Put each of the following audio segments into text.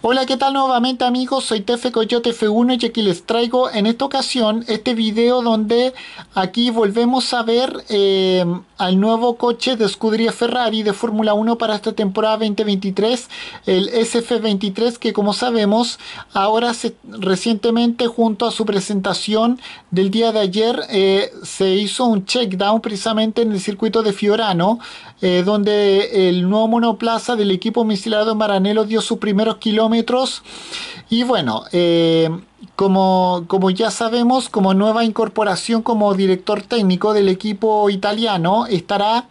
Hola, ¿qué tal nuevamente amigos? Soy Tefe Coyote F1 y aquí les traigo en esta ocasión este video donde aquí volvemos a ver eh, al nuevo coche de escudería Ferrari de Fórmula 1 para esta temporada 2023, el SF23 que como sabemos ahora se, recientemente junto a su presentación del día de ayer eh, se hizo un check down precisamente en el circuito de Fiorano eh, donde el nuevo monoplaza del equipo misilado Maranelo dio sus primeros kilómetros y bueno, eh, como, como, ya sabemos, como nueva incorporación como director técnico del equipo italiano estará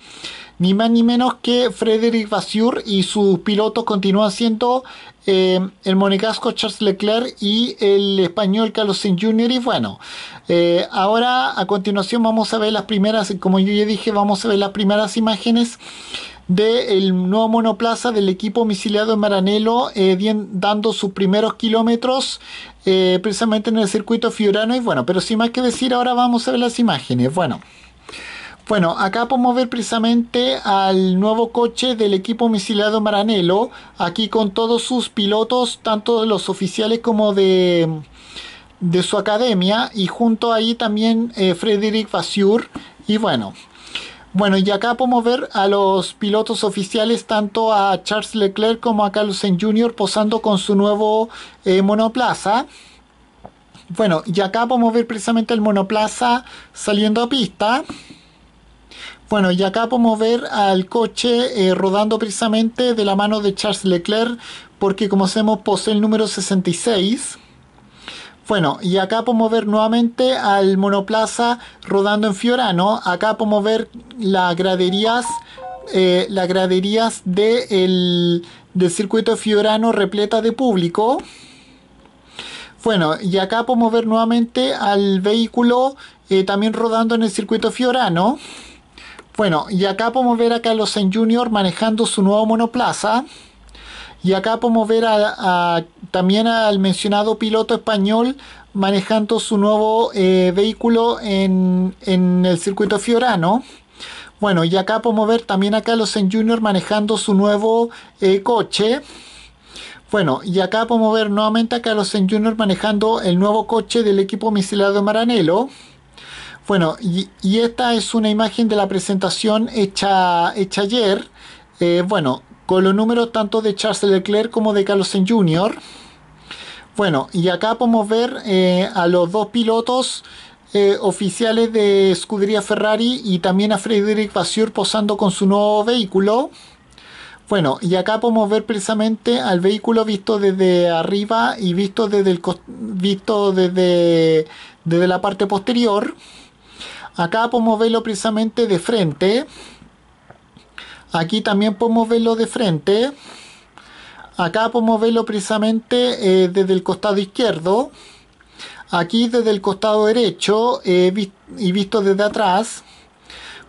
ni más ni menos que Frederic Vasseur y sus pilotos continúan siendo eh, el monegasco Charles Leclerc y el español Carlos Sainz Jr. Y bueno, eh, ahora a continuación vamos a ver las primeras, como yo ya dije, vamos a ver las primeras imágenes del nuevo monoplaza del equipo misiliado Maranello Maranelo, eh, dando sus primeros kilómetros eh, precisamente en el circuito Fiorano. Y bueno, pero sin más que decir, ahora vamos a ver las imágenes. Bueno. Bueno, acá podemos ver precisamente al nuevo coche del equipo misilado Maranello, aquí con todos sus pilotos, tanto de los oficiales como de, de su academia, y junto ahí también eh, Frederick Y bueno, bueno, y acá podemos ver a los pilotos oficiales, tanto a Charles Leclerc como a Carlos Sainz Jr. posando con su nuevo eh, monoplaza. Bueno, y acá podemos ver precisamente el monoplaza saliendo a pista. Bueno, y acá podemos ver al coche eh, rodando precisamente de la mano de Charles Leclerc, porque como sabemos posee el número 66. Bueno, y acá podemos ver nuevamente al monoplaza rodando en Fiorano. Acá podemos ver las graderías, eh, las graderías del circuito Fiorano repleta de público. Bueno, y acá podemos ver nuevamente al vehículo eh, también rodando en el circuito Fiorano. Bueno, y acá podemos ver a Carlos en Junior manejando su nuevo monoplaza. Y acá podemos ver también al mencionado piloto español manejando su nuevo eh, vehículo en, el circuito Fiorano. Bueno, y acá podemos ver también a Carlos Junior manejando su nuevo eh, coche. Bueno, y acá podemos ver nuevamente a Carlos Junior manejando el nuevo coche del equipo misilado Maranello. Bueno, y, esta es una imagen de la presentación hecha, hecha ayer. Eh, bueno, con los números tanto de Charles Leclerc como de Carlos Sainz Jr. Bueno, y acá podemos ver eh, a los dos pilotos eh, oficiales de Scuderia Ferrari y también a Frederick Vasseur posando con su nuevo vehículo. Bueno, y acá podemos ver precisamente al vehículo visto desde arriba y visto desde, el, visto desde, desde la parte posterior. Acá podemos verlo precisamente de frente. Aquí también podemos verlo de frente. Acá podemos verlo precisamente eh, desde el costado izquierdo. Aquí desde el costado derecho eh, y visto desde atrás.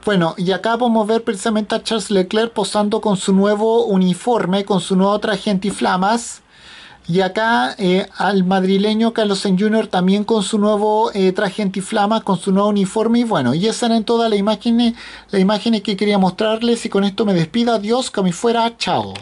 Bueno, y acá podemos ver precisamente a Charles Leclerc posando con su nuevo uniforme, con su nuevo traje antiflamas. Y acá eh, al madrileño Carlos en Jr. también con su nuevo eh, traje antiflama, con su nuevo uniforme. Y bueno, y esas en todas las imágenes, las imágenes que quería mostrarles. Y con esto me despido. Adiós, que fuera. Chao.